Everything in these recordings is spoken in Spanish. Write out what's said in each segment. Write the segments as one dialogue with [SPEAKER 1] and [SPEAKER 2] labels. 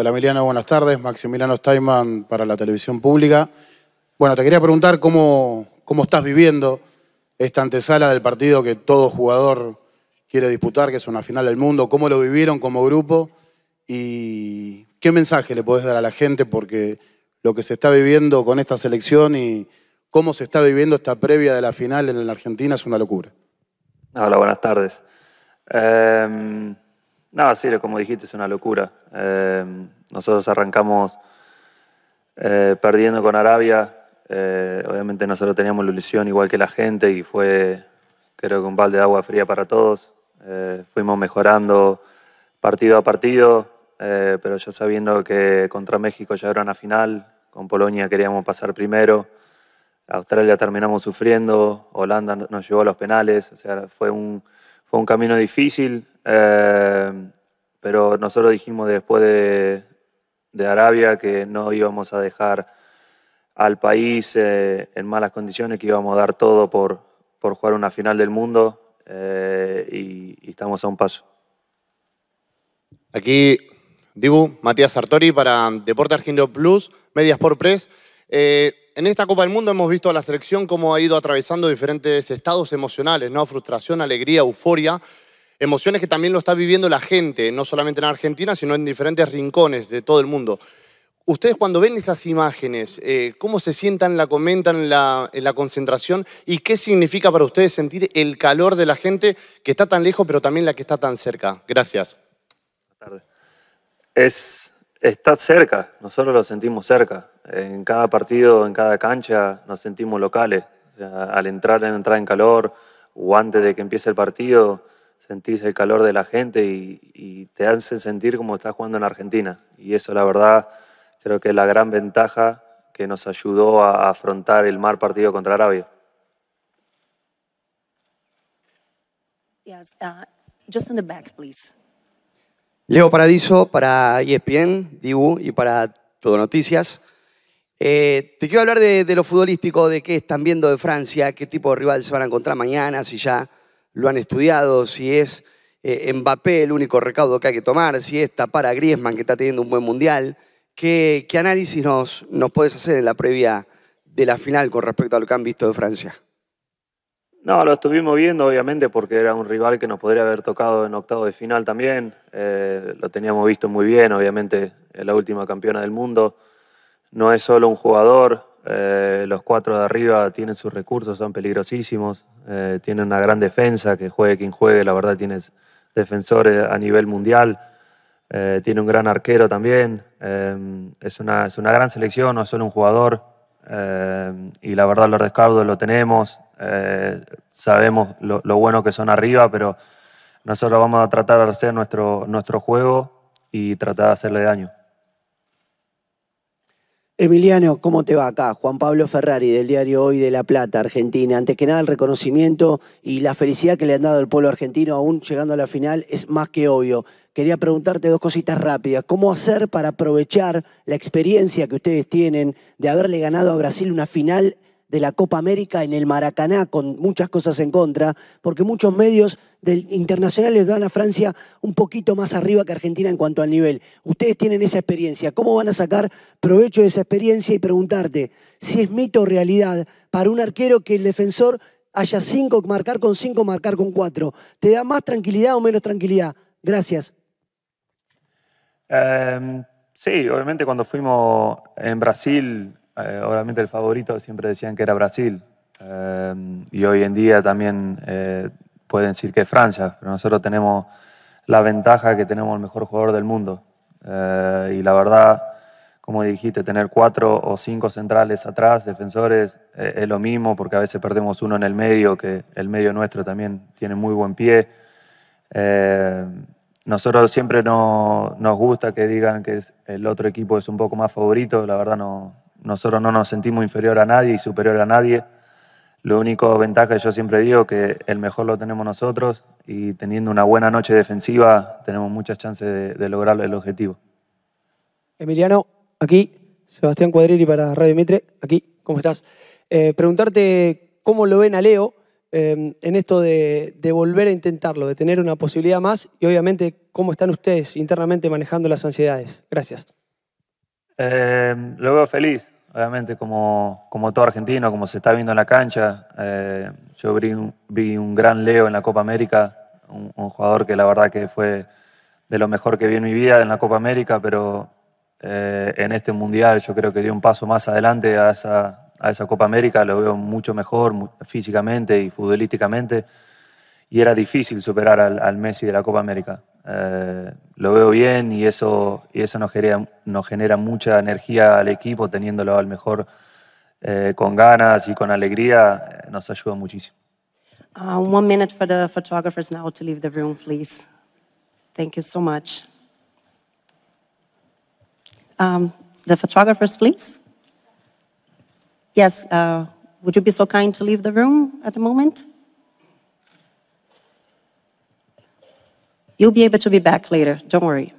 [SPEAKER 1] Hola Emiliano, buenas tardes. Maximiliano Steinman para la televisión pública. Bueno, te quería preguntar cómo, cómo estás viviendo esta antesala del partido que todo jugador quiere disputar, que es una final del mundo. ¿Cómo lo vivieron como grupo? ¿Y qué mensaje le podés dar a la gente? Porque lo que se está viviendo con esta selección y cómo se está viviendo esta previa de la final en la Argentina es una locura. Hola, buenas tardes. Eh... No, sí, como dijiste, es una locura. Em, nosotros arrancamos eh, perdiendo con Arabia. Eh, obviamente nosotros teníamos la ilusión igual que la gente y fue, creo que un balde de agua fría para todos. Eh, fuimos mejorando partido a partido, pero ya sabiendo que contra México ya era una final, con Polonia queríamos pasar primero, Australia terminamos sufriendo, Holanda nos llevó a los penales, o sea, fue un fue un camino difícil, eh, pero nosotros dijimos después de, Arabia que no íbamos a dejar al país eh, en malas condiciones, que íbamos a dar todo por, por jugar una final del mundo eh, y, estamos a un paso. Aquí Dibu, Matías Sartori para Deporte Argentino Plus, Mediasport Press. En esta Copa del Mundo hemos visto a la selección cómo ha ido atravesando diferentes estados emocionales, ¿no? Frustración, alegría, euforia. Emociones que también lo está viviendo la gente, no solamente en Argentina, sino en diferentes rincones de todo el mundo. Ustedes cuando ven esas imágenes, eh, ¿cómo se sientan, la comentan, la, en la concentración? ¿Y qué significa para ustedes sentir el calor de la gente que está tan lejos, pero también la que está tan cerca? Gracias. Buenas tardes. Es Está cerca, nosotros lo sentimos cerca. En cada partido, en cada cancha, nos sentimos locales. al entrar en en calor o antes de que empiece el partido, sentís el calor de la gente y, te hacen sentir como estás jugando en Argentina. Y eso, la verdad, creo que es la gran ventaja que nos ayudó a afrontar el mal partido contra Arabia. Yes, uh, just in the back, please. Leo Paradiso para ESPN, Dibu y para Todo Noticias. Eh, te quiero hablar de, lo futbolístico, de qué están viendo de Francia, qué tipo de rival se van a encontrar mañana, si ya lo han estudiado, si es eh, Mbappé el único recaudo que hay que tomar, si es para Griezmann que está teniendo un buen mundial. ¿Qué, análisis nos, nos puedes hacer en la previa de la final con respecto a lo que han visto de Francia? No, lo estuvimos viendo, obviamente, porque era un rival que nos podría haber tocado en octavo de final también. Eh, lo teníamos visto muy bien, obviamente, la última campeona del mundo. No es solo un jugador, eh, los cuatro de arriba tienen sus recursos, son peligrosísimos, Tiene eh, tienen una gran defensa, que juegue quien juegue, la verdad tienes defensores a nivel mundial, tiene un gran arquero también, es una, es, una, gran selección, no es solo un jugador, y la verdad los rescaldos lo tenemos, eh, sabemos lo, bueno que son arriba, pero nosotros vamos a tratar de hacer nuestro, nuestro juego y tratar de hacerle daño. Emiliano, ¿cómo te va acá? Juan Pablo Ferrari del diario Hoy de La Plata, Argentina. Antes que nada, el reconocimiento y la felicidad que le han dado al pueblo argentino, aún llegando a la final, es más que obvio. Quería preguntarte dos cositas rápidas. ¿Cómo hacer para aprovechar la experiencia que ustedes tienen de haberle ganado a Brasil una final de la Copa América en el Maracaná con muchas cosas en contra, porque muchos medios internacionales dan a Francia un poquito más arriba que Argentina en cuanto al nivel. Ustedes tienen esa experiencia. ¿Cómo van a sacar provecho de esa experiencia y preguntarte si es mito o realidad para un arquero que el defensor haya cinco, marcar con cinco, marcar con cuatro? ¿Te da más tranquilidad o menos tranquilidad? Gracias. Em, sí, obviamente cuando fuimos en Brasil eh, obviamente el favorito siempre decían que era Brasil. Eh, y hoy en día también eh, pueden decir que es Francia, pero nosotros tenemos la ventaja que tenemos el mejor jugador del mundo. y la verdad, como dijiste, tener cuatro o cinco centrales atrás, defensores, es lo mismo, porque a veces perdemos uno en el medio, que el medio nuestro también tiene muy buen pie. Nosotros siempre no, nos gusta que digan que el otro equipo es un poco más favorito, la verdad no, nosotros no nos sentimos inferior a nadie y superior a nadie. Lo único ventaja que yo siempre digo que el mejor lo tenemos nosotros y teniendo una buena noche defensiva tenemos muchas chances de, lograr el objetivo. Emiliano, aquí, Sebastián Cuadrilli para Radio Mitre, aquí, ¿cómo estás? Eh, preguntarte cómo lo ven a Leo em, en esto de, de, volver a intentarlo, de tener una posibilidad más y obviamente cómo están ustedes internamente manejando las ansiedades. Gracias. Em, lo veo feliz, obviamente, como, como todo argentino, como se está viendo en la cancha. Eh, yo vi un, gran Leo en la Copa América, un, jugador que la verdad que fue de lo mejor que vi en mi vida en la Copa América, pero eh, en este Mundial yo creo que dio un paso más adelante a esa, Copa América, lo veo mucho mejor físicamente y futbolísticamente, y era difícil superar al Messi de la Copa América. Eh, lo veo bien y eso, y eso nos, genera, nos genera mucha energía al equipo, teniéndolo al mejor eh, con ganas y con alegría, eh, nos ayuda muchísimo. Uh, one minute for the photographers now to leave the room, please. Thank you so much. Um, the photographers, please. Yes, uh, would you be so kind to leave the room at the moment? You'll be able to be back later. Don't worry.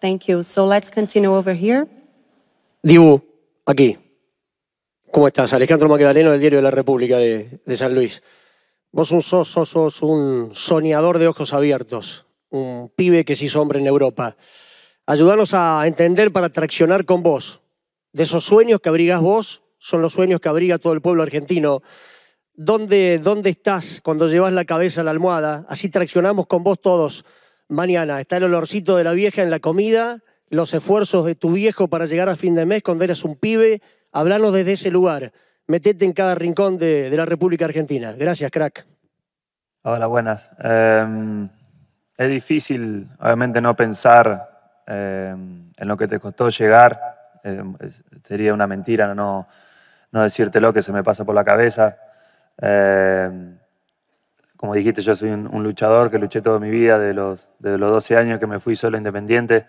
[SPEAKER 1] Thank you. So let's continue over here. Dibu, aquí. ¿Cómo estás? Alejandro Maquedaleno, del Diario de la República de San Luis. Vos un sos, sos, un soñador de ojos abiertos, un pibe que se hizo hombre en Europa. Ayúdanos a entender para traccionar con vos. De esos sueños que abrigas vos, son los sueños que abriga todo el pueblo argentino. ¿Dónde, dónde estás cuando llevas la cabeza a la almohada? Así traccionamos con vos todos. Mañana está el olorcito de la vieja en la comida, los esfuerzos de tu viejo para llegar a fin de mes cuando eras un pibe. Hablanos desde ese lugar metete en cada rincón de, la República Argentina. Gracias, crack. Hola, buenas. Em, es difícil, obviamente, no pensar em, en lo que te costó llegar. Em, sería una mentira no, no decirte lo que se me pasa por la cabeza. como dijiste, yo soy un, luchador que luché toda mi vida, desde los, desde los 12 años que me fui solo independiente.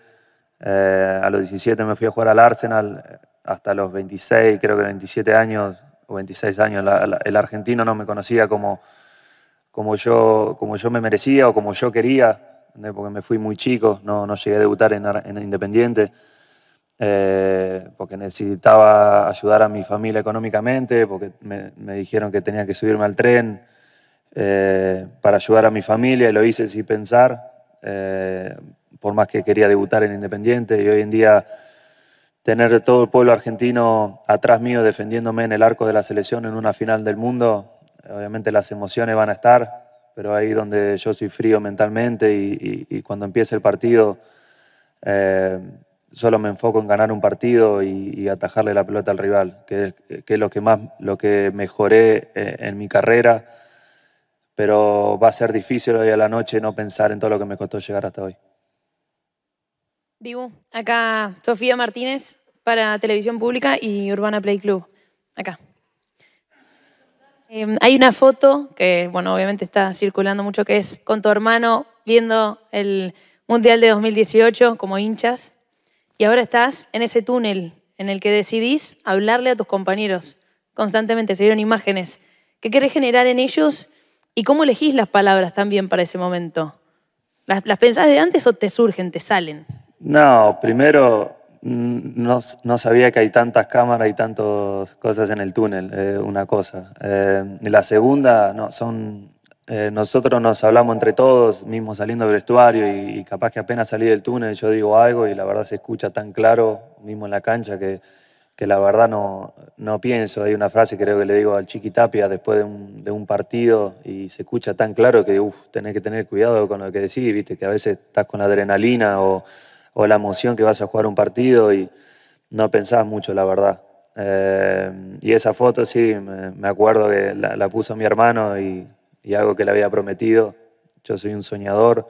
[SPEAKER 1] Eh, a los 17 me fui a jugar al Arsenal, hasta los 26, creo que 27 años, o 26 años, el argentino no me conocía como, como, yo, como yo me merecía o como yo quería, porque me fui muy chico, no, no llegué a debutar en, Independiente, eh, porque necesitaba ayudar a mi familia económicamente, porque me, dijeron que tenía que subirme al tren eh, para ayudar a mi familia y lo hice sin pensar, eh, por más que quería debutar en Independiente y hoy en día tener todo el pueblo argentino atrás mío defendiéndome en el arco de la selección en una final del mundo, obviamente las emociones van a estar, pero ahí donde yo soy frío mentalmente y, cuando empiece el partido eh, solo me enfoco en ganar un partido y, atajarle la pelota al rival, que, que, es lo que más lo que mejoré eh, en mi carrera, pero va a ser difícil hoy a la noche no pensar en todo lo que me costó llegar hasta hoy. Dibu, acá Sofía Martínez para Televisión Pública y Urbana Play Club. Acá. Em, hay una foto que, bueno, obviamente está circulando mucho, que es con tu hermano viendo el Mundial de 2018 como hinchas. Y ahora estás en ese túnel en el que decidís hablarle a tus compañeros. Constantemente se dieron imágenes. ¿Qué querés generar en ellos? ¿Y cómo elegís las palabras también para ese momento? ¿Las, las pensás de antes o te surgen, te salen? No, primero mm, no, sabía que hay tantas cámaras y tantas cosas en el túnel, eh, una cosa. Eh, la segunda, no, son, eh, nosotros nos hablamos entre todos, mismo saliendo del vestuario y, capaz que apenas salí del túnel yo digo algo y la verdad se escucha tan claro, mismo en la cancha, que, la verdad no, no pienso. Hay una frase creo que le digo al Chiqui Tapia después de un, de partido y se escucha tan claro que uf, tenés que tener cuidado con lo que decís, viste, que a veces estás con adrenalina o o la emoción que vas a jugar un partido y no pensabas mucho, la verdad. Eh, y esa foto, sí, me, acuerdo que la, puso mi hermano y, algo que le había prometido. Yo soy un soñador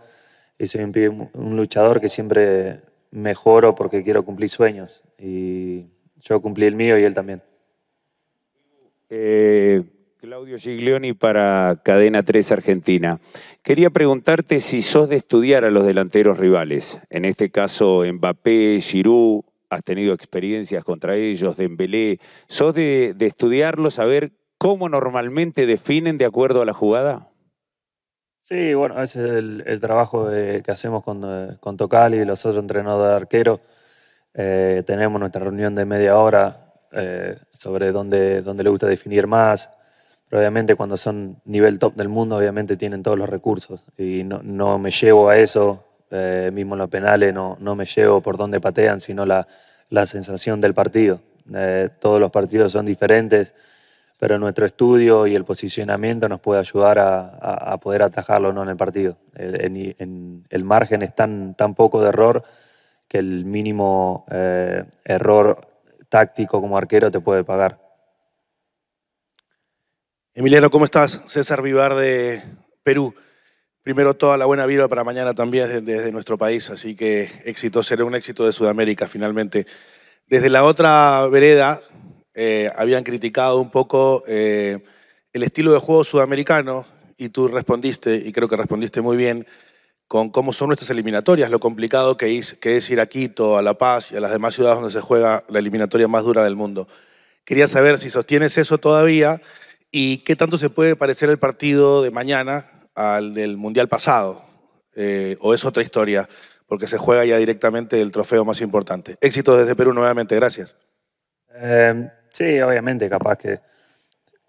[SPEAKER 1] y soy un, luchador que siempre mejoro porque quiero cumplir sueños. Y yo cumplí el mío y él también. Eh, Claudio Giglioni para Cadena 3 Argentina. Quería preguntarte si sos de estudiar a los delanteros rivales, en este caso Mbappé, Giroud, has tenido experiencias contra ellos, Dembélé, ¿sos de, de estudiarlos a ver cómo normalmente definen de acuerdo a la jugada? Sí, bueno, ese es el, trabajo que hacemos con, con Tocali y los otros entrenadores de arquero. Eh, tenemos nuestra reunión de media hora eh, sobre dónde le gusta definir más, pero obviamente cuando son nivel top del mundo, obviamente tienen todos los recursos. Y no, me llevo a eso, eh, mismo en los penales, no, no me llevo por dónde patean, sino la, sensación del partido. Eh, todos los partidos son diferentes, pero nuestro estudio y el posicionamiento nos puede ayudar a, poder atajarlo ¿no? en el partido. El, en, el margen es tan, poco de error que el mínimo eh, error táctico como arquero te puede pagar. Emiliano, ¿cómo estás? César Vivar de Perú. Primero, toda la buena vibra para mañana también desde, nuestro país, así que éxito, será un éxito de Sudamérica finalmente. Desde la otra vereda, eh, habían criticado un poco eh, el estilo de juego sudamericano y tú respondiste, y creo que respondiste muy bien, con cómo son nuestras eliminatorias, lo complicado que es, que es ir a Quito, a La Paz y a las demás ciudades donde se juega la eliminatoria más dura del mundo. Quería saber si sostienes eso todavía ¿Y qué tanto se puede parecer el partido de mañana al del Mundial pasado? Eh, ¿O es otra historia? Porque se juega ya directamente el trofeo más importante. Éxito desde Perú nuevamente, gracias. Em, sí, obviamente, capaz que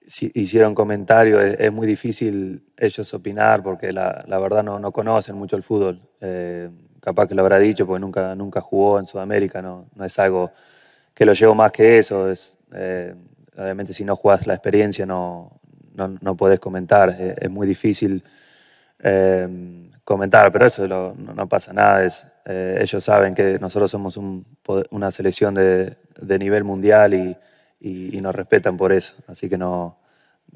[SPEAKER 1] si hicieron comentarios, es, muy difícil ellos opinar porque la, verdad no, conocen mucho el fútbol. Em, capaz que lo habrá dicho porque nunca, nunca jugó en Sudamérica, no, no es algo que lo llevo más que eso. Es, em, obviamente si no juegas la experiencia no, no, puedes comentar, es, muy difícil eh, comentar, pero eso no, pasa nada, es, eh, ellos saben que nosotros somos una selección de, de nivel mundial y, y, nos respetan por eso, así que no,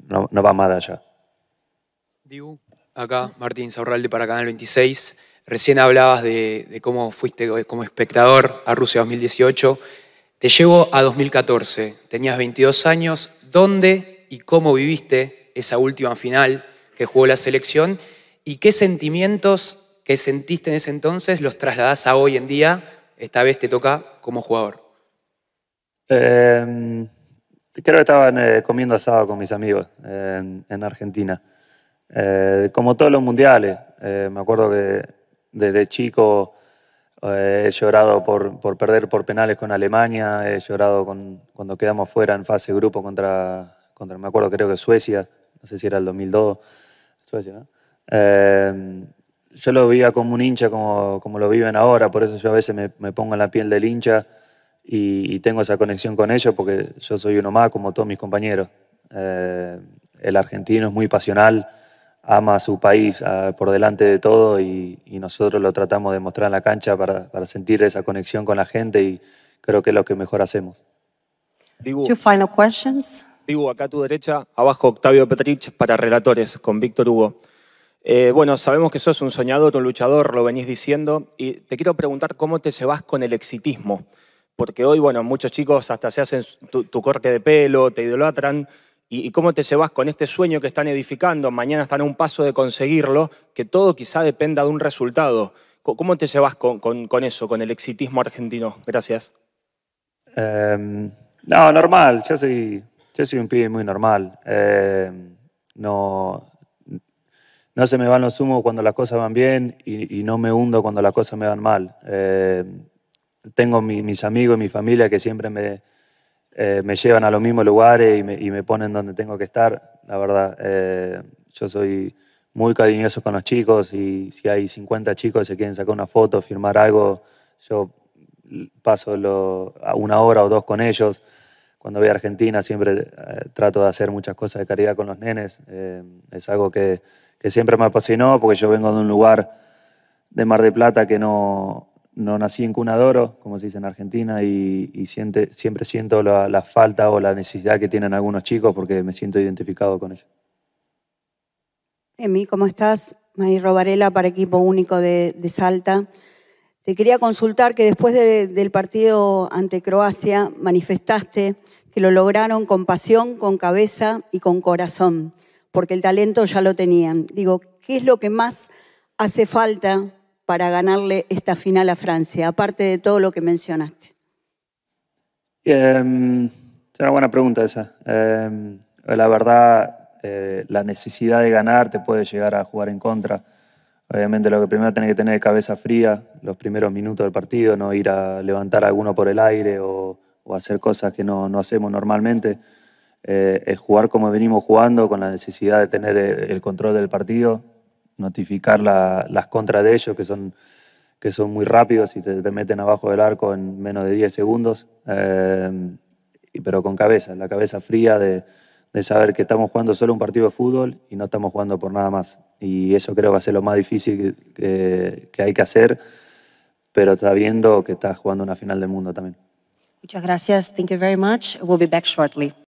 [SPEAKER 1] no, va más allá. Dibu, acá Martín Saurralde para Canal 26. Recién hablabas de, de cómo fuiste como espectador a Rusia 2018. Te llevo a 2014, tenías 22 años, ¿dónde y cómo viviste esa última final que jugó la selección? ¿Y qué sentimientos que sentiste en ese entonces los trasladás a hoy en día? Esta vez te toca como jugador. Em, creo que estaban eh, comiendo asado con mis amigos en, Argentina. Eh, como todos los mundiales, eh, me acuerdo que desde chico eh, he llorado por, perder por penales con Alemania, he llorado con, cuando quedamos fuera en fase grupo contra, contra, me acuerdo, creo que Suecia, no sé si era el 2002, em, yo lo vivía como un hincha, como, lo viven ahora, por eso yo a veces me, pongo en la piel del hincha y, tengo esa conexión con ellos, porque yo soy uno más, como todos mis compañeros. Eh, el argentino es muy pasional ama a su país por delante de todo y, nosotros lo tratamos de mostrar en la cancha para, sentir esa conexión con la gente y creo que es lo que mejor hacemos. Dibu, Two final questions. acá a tu derecha, abajo Octavio Petrich para Relatores con Víctor Hugo. Eh, bueno, sabemos que sos un soñador, un luchador, lo venís diciendo, y te quiero preguntar cómo te llevas con el exitismo, porque hoy, bueno, muchos chicos hasta se hacen tu corte de pelo, te idolatran, y, cómo te llevas con este sueño que están edificando, mañana están a un paso de conseguirlo, que todo quizá dependa de un resultado. ¿Cómo te llevas con, eso, con el exitismo argentino? Gracias. Em, no, normal, yo soy, yo soy un pibe muy normal. Em, no, no se me van los humos cuando las cosas van bien y, no me hundo cuando las cosas me van mal. Em, tengo mis amigos y mi familia que siempre me, eh, me llevan a los mismos lugares y me, ponen donde tengo que estar. La verdad, eh, yo soy muy cariñoso con los chicos y si hay 50 chicos que se quieren sacar una foto, firmar algo, yo paso una hora o dos con ellos. Cuando voy a Argentina siempre eh, trato de hacer muchas cosas de caridad con los nenes. es algo que, que siempre me apasionó porque yo vengo de un lugar de Mar de Plata que no, no nací en Cunadoro, como se dice en Argentina, y, siempre siento la, falta o la necesidad que tienen algunos chicos porque me siento identificado con ellos. Emi, ¿cómo estás? May Robarela para Equipo Único de, Salta. Te quería consultar que después del partido ante Croacia manifestaste que lo lograron con pasión, con cabeza y con corazón, porque el talento ya lo tenían. Digo, ¿qué es lo que más hace falta para ganarle esta final a Francia, aparte de todo lo que mencionaste? Eh, es una buena pregunta esa. Eh, la verdad, eh, la necesidad de ganar te puede llegar a jugar en contra. Obviamente lo que primero tenés que tener es cabeza fría los primeros minutos del partido, no ir a levantar alguno por el aire o, hacer cosas que no, hacemos normalmente. es jugar como venimos jugando, con la necesidad de tener el control del partido, notificar las contras de ellos, que son, que son muy rápidos y te, meten abajo del arco en menos de 10 segundos, eh, pero con cabeza, la cabeza fría de, saber que estamos jugando solo un partido de fútbol y no estamos jugando por nada más. Y eso creo que va a ser lo más difícil que, hay que hacer, pero viendo que estás jugando una final del mundo también. Muchas gracias. Thank you very much. We'll be back shortly.